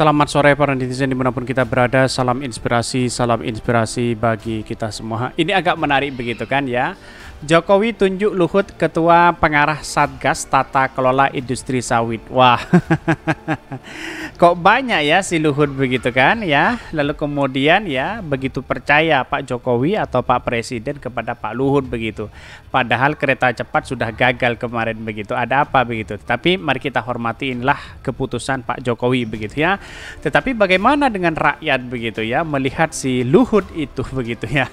Selamat sore para netizen dimanapun kita berada Salam inspirasi, salam inspirasi bagi kita semua Ini agak menarik begitu kan ya Jokowi tunjuk Luhut Ketua Pengarah Satgas Tata Kelola Industri Sawit. Wah, kok banyak ya si Luhut begitu kan ya. Lalu kemudian ya begitu percaya Pak Jokowi atau Pak Presiden kepada Pak Luhut begitu. Padahal kereta cepat sudah gagal kemarin begitu. Ada apa begitu? Tapi mari kita hormati inilah keputusan Pak Jokowi begitu ya. Tetapi bagaimana dengan rakyat begitu ya melihat si Luhut itu begitu ya.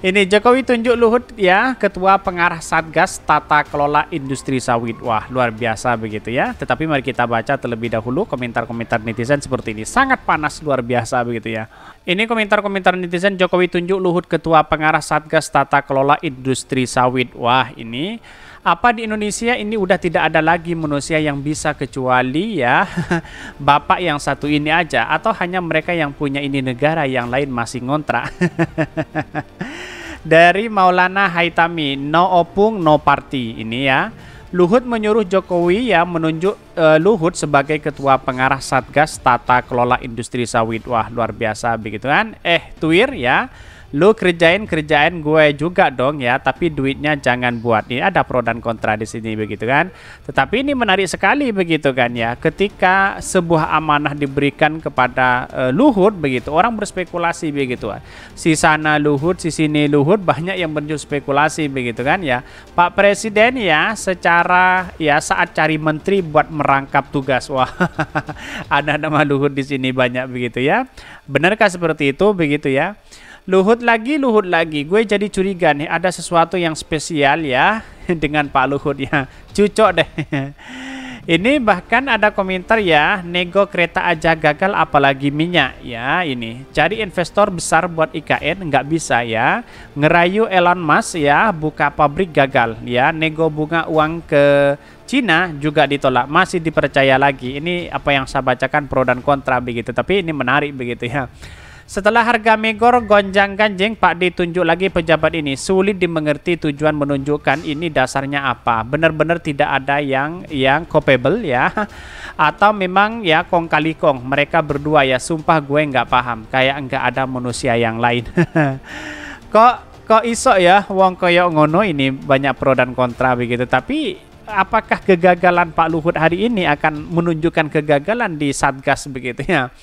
Ini Jokowi tunjuk Luhut ya, Ketua Pengarah Satgas Tata Kelola Industri Sawit. Wah, luar biasa begitu ya. Tetapi mari kita baca terlebih dahulu komentar-komentar netizen seperti ini. Sangat panas luar biasa begitu ya. Ini komentar-komentar netizen Jokowi tunjuk Luhut Ketua Pengarah Satgas Tata Kelola Industri Sawit. Wah, ini apa di Indonesia ini udah tidak ada lagi manusia yang bisa kecuali ya bapak yang satu ini aja atau hanya mereka yang punya ini negara yang lain masih ngontrak. Dari Maulana Haitami, no opung no party ini ya. Luhut menyuruh Jokowi ya menunjuk uh, Luhut sebagai ketua pengarah Satgas Tata Kelola Industri Sawit. Wah, luar biasa begitu kan? Eh, Tuir ya lu kerjain kerjain gue juga dong ya tapi duitnya jangan buat ini ada pro dan kontra di sini begitu kan tetapi ini menarik sekali begitu kan ya ketika sebuah amanah diberikan kepada uh, luhut begitu orang berspekulasi begitu kan si sana luhut si sini luhut banyak yang berjual spekulasi begitu kan ya Pak Presiden ya secara ya saat cari menteri buat merangkap tugas wah ada nama luhut di sini banyak begitu ya benarkah seperti itu begitu ya Luhut lagi, Luhut lagi. Gue jadi curiga nih, ada sesuatu yang spesial ya dengan Pak Luhut ya. Cucok deh. Ini bahkan ada komentar ya, nego kereta aja gagal apalagi minyak ya ini. Cari investor besar buat IKN nggak bisa ya. Ngerayu Elon Musk ya, buka pabrik gagal ya. Nego bunga uang ke Cina juga ditolak, masih dipercaya lagi. Ini apa yang saya bacakan pro dan kontra begitu, tapi ini menarik begitu ya. Setelah harga megor gonjang-ganjing, Pak ditunjuk lagi pejabat ini. Sulit dimengerti tujuan menunjukkan ini dasarnya apa. Benar-benar tidak ada yang yang capable ya. Atau memang ya kong kali kong. Mereka berdua ya, sumpah gue nggak paham. Kayak nggak ada manusia yang lain. kok kok iso ya wong koyok ngono ini banyak pro dan kontra begitu. Tapi apakah kegagalan Pak Luhut hari ini akan menunjukkan kegagalan di Satgas begitu ya.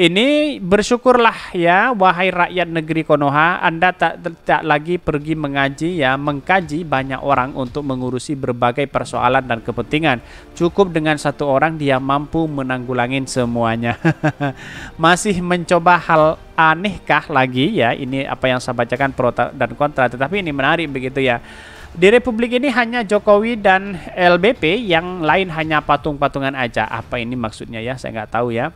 Ini bersyukurlah ya wahai rakyat negeri Konoha, Anda tak tak lagi pergi mengaji ya, mengkaji banyak orang untuk mengurusi berbagai persoalan dan kepentingan. Cukup dengan satu orang dia mampu menanggulangin semuanya. Masih mencoba hal anehkah lagi ya? Ini apa yang saya bacakan pro dan kontra, tetapi ini menarik begitu ya. Di Republik ini hanya Jokowi dan LBP, yang lain hanya patung-patungan aja. Apa ini maksudnya ya? Saya nggak tahu ya.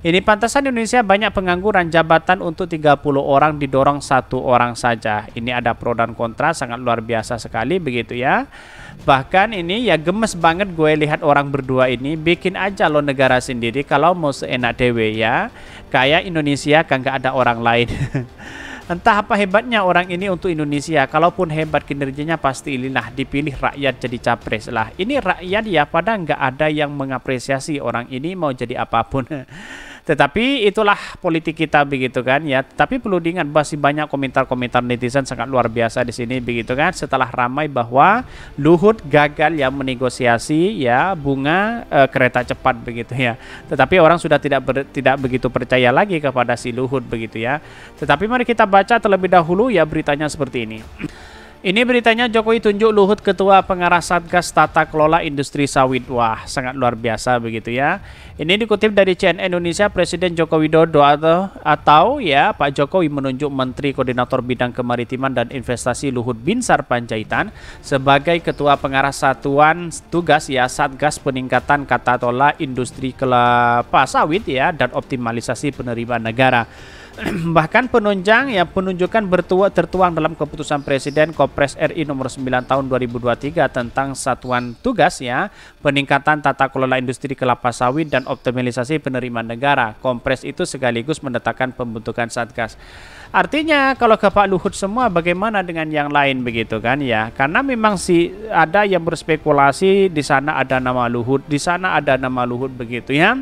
Ini pantasan Indonesia banyak pengangguran jabatan untuk 30 orang didorong satu orang saja. Ini ada pro dan kontra sangat luar biasa sekali begitu ya. Bahkan ini ya gemes banget gue lihat orang berdua ini bikin aja lo negara sendiri kalau mau seenak dewe ya. Kayak Indonesia kan nggak ada orang lain. Entah apa hebatnya orang ini untuk Indonesia, kalaupun hebat kinerjanya pasti ini inilah dipilih rakyat jadi capres lah. Ini rakyat ya padahal nggak ada yang mengapresiasi orang ini mau jadi apapun. Tetapi itulah politik kita begitu kan ya. Tapi perlu diingat masih banyak komentar-komentar netizen sangat luar biasa di sini begitu kan setelah ramai bahwa Luhut gagal ya menegosiasi ya bunga e, kereta cepat begitu ya. Tetapi orang sudah tidak ber, tidak begitu percaya lagi kepada si Luhut begitu ya. Tetapi mari kita baca terlebih dahulu ya beritanya seperti ini. Ini beritanya Jokowi tunjuk Luhut Ketua Pengarah Satgas Tata Kelola Industri Sawit. Wah, sangat luar biasa begitu ya. Ini dikutip dari CNN Indonesia, Presiden Joko Widodo atau, atau ya Pak Jokowi menunjuk Menteri Koordinator Bidang Kemaritiman dan Investasi Luhut Binsar Panjaitan sebagai Ketua Pengarah Satuan Tugas ya Satgas Peningkatan Kata Industri Kelapa Sawit ya dan Optimalisasi Penerimaan Negara. bahkan penunjang yang penunjukan bertua tertuang dalam keputusan Presiden Kopres RI nomor 9 tahun 2023 tentang satuan tugas ya, peningkatan tata kelola industri kelapa sawit dan optimalisasi penerimaan negara. Kompres itu sekaligus menetapkan pembentukan Satgas. Artinya kalau ke Pak Luhut semua bagaimana dengan yang lain begitu kan ya? Karena memang si ada yang berspekulasi di sana ada nama Luhut, di sana ada nama Luhut begitu ya.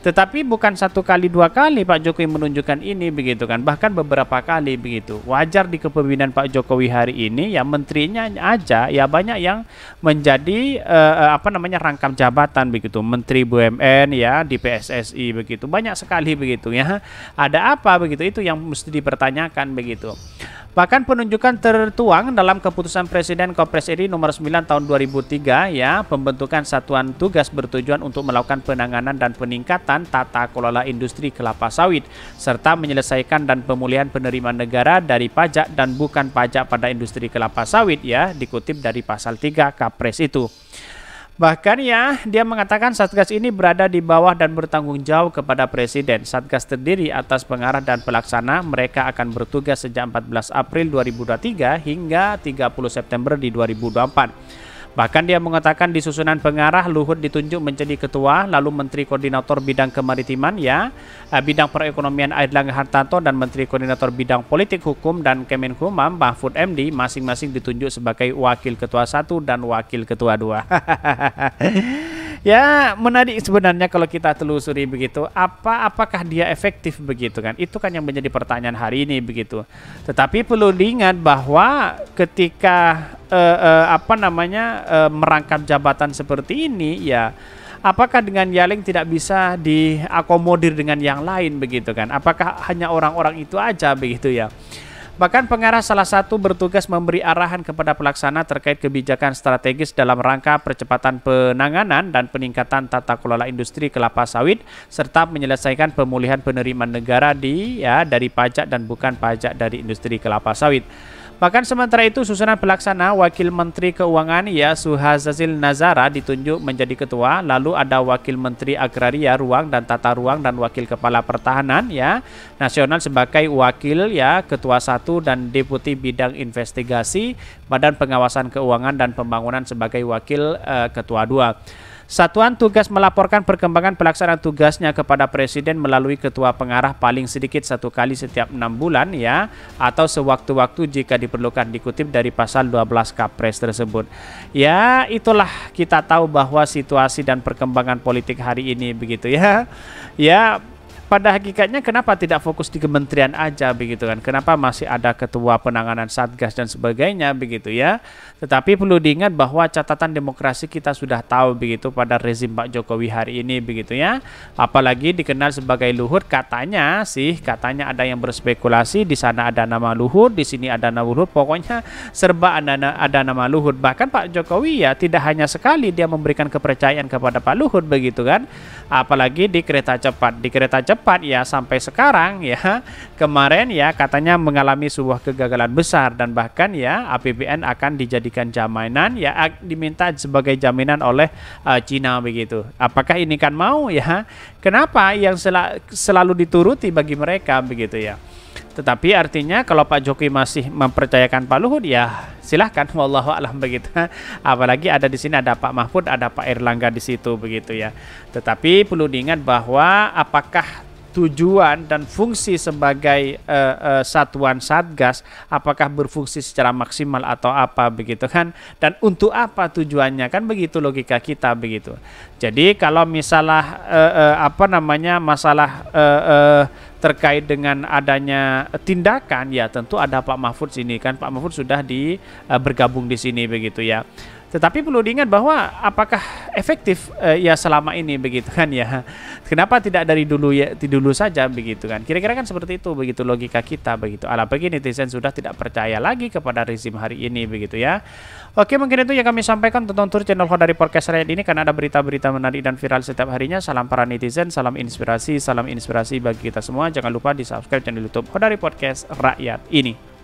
Tetapi bukan satu kali dua kali Pak Jokowi menunjukkan ini begitu kan. Bahkan beberapa kali begitu. Wajar di kepemimpinan Pak Jokowi hari ini ya menterinya aja ya banyak yang menjadi eh, eh apa namanya rangkap jabatan begitu. Menteri BUMN ya di PSSI begitu. Banyak sekali begitu ya. Ada apa begitu itu yang mesti dipertanyakan begitu. Bahkan penunjukan tertuang dalam keputusan Presiden Kopres RI nomor 9 tahun 2003 ya, pembentukan satuan tugas bertujuan untuk melakukan penanganan dan peningkatan tata kelola industri kelapa sawit serta menyelesaikan dan pemulihan penerimaan negara dari pajak dan bukan pajak pada industri kelapa sawit ya, dikutip dari pasal 3 Kapres itu. Bahkan ya, dia mengatakan Satgas ini berada di bawah dan bertanggung jawab kepada Presiden. Satgas terdiri atas pengarah dan pelaksana. Mereka akan bertugas sejak 14 April 2023 hingga 30 September di 2024. Bahkan dia mengatakan di susunan pengarah Luhut ditunjuk menjadi ketua lalu menteri koordinator bidang kemaritiman ya, eh, bidang perekonomian Airlangga Hartanto dan menteri koordinator bidang politik hukum dan Kemenkumham Mahfud MD masing-masing ditunjuk sebagai wakil ketua satu dan wakil ketua dua ya menarik sebenarnya kalau kita telusuri begitu apa apakah dia efektif begitu kan itu kan yang menjadi pertanyaan hari ini begitu tetapi perlu diingat bahwa ketika uh, uh, apa namanya uh, merangkap jabatan seperti ini ya apakah dengan Yaling tidak bisa diakomodir dengan yang lain begitu kan? Apakah hanya orang-orang itu aja begitu ya? Bahkan pengarah salah satu bertugas memberi arahan kepada pelaksana terkait kebijakan strategis dalam rangka percepatan penanganan dan peningkatan tata kelola industri kelapa sawit serta menyelesaikan pemulihan penerimaan negara di ya dari pajak dan bukan pajak dari industri kelapa sawit. Bahkan sementara itu susunan pelaksana Wakil Menteri Keuangan ya Suhazazil Nazara ditunjuk menjadi ketua, lalu ada Wakil Menteri Agraria Ruang dan Tata Ruang dan Wakil Kepala Pertahanan ya Nasional sebagai wakil ya Ketua satu dan Deputi Bidang Investigasi Badan Pengawasan Keuangan dan Pembangunan sebagai Wakil eh, Ketua dua. Satuan tugas melaporkan perkembangan pelaksanaan tugasnya kepada Presiden melalui Ketua Pengarah paling sedikit satu kali setiap enam bulan ya, atau sewaktu-waktu jika diperlukan dikutip dari pasal 12 Kapres tersebut. Ya, itulah kita tahu bahwa situasi dan perkembangan politik hari ini begitu ya. Ya, pada hakikatnya kenapa tidak fokus di kementerian aja begitu kan? Kenapa masih ada ketua penanganan satgas dan sebagainya begitu ya? Tetapi perlu diingat bahwa catatan demokrasi kita sudah tahu begitu pada rezim Pak Jokowi hari ini begitu ya. Apalagi dikenal sebagai Luhur katanya sih katanya ada yang berspekulasi di sana ada nama Luhur, di sini ada nama Luhur, pokoknya serba ada ada nama Luhur. Bahkan Pak Jokowi ya tidak hanya sekali dia memberikan kepercayaan kepada Pak Luhur begitu kan. Apalagi di kereta cepat, di kereta cepat cepat ya sampai sekarang ya kemarin ya katanya mengalami sebuah kegagalan besar dan bahkan ya APBN akan dijadikan jaminan ya diminta sebagai jaminan oleh uh, Cina begitu. Apakah ini kan mau ya? Kenapa yang sel selalu dituruti bagi mereka begitu ya? Tetapi artinya kalau Pak Jokowi masih mempercayakan Pak Luhut ya silahkan wallahu alam begitu. Apalagi ada di sini ada Pak Mahfud, ada Pak Erlangga di situ begitu ya. Tetapi perlu diingat bahwa apakah tujuan dan fungsi sebagai uh, uh, satuan satgas apakah berfungsi secara maksimal atau apa begitu kan dan untuk apa tujuannya kan begitu logika kita begitu jadi kalau misalnya uh, uh, apa namanya masalah uh, uh, terkait dengan adanya tindakan ya tentu ada Pak Mahfud sini kan Pak Mahfud sudah di uh, bergabung di sini begitu ya tetapi perlu diingat bahwa apakah efektif uh, ya selama ini begitu kan ya. Kenapa tidak dari dulu ya dulu saja begitu kan? Kira-kira kan seperti itu begitu logika kita begitu. Ala begini netizen sudah tidak percaya lagi kepada rezim hari ini begitu ya. Oke mungkin itu yang kami sampaikan tentang tur channel dari podcast rakyat ini karena ada berita-berita menarik dan viral setiap harinya. Salam para netizen, salam inspirasi, salam inspirasi bagi kita semua. Jangan lupa di subscribe channel YouTube dari Podcast Rakyat ini.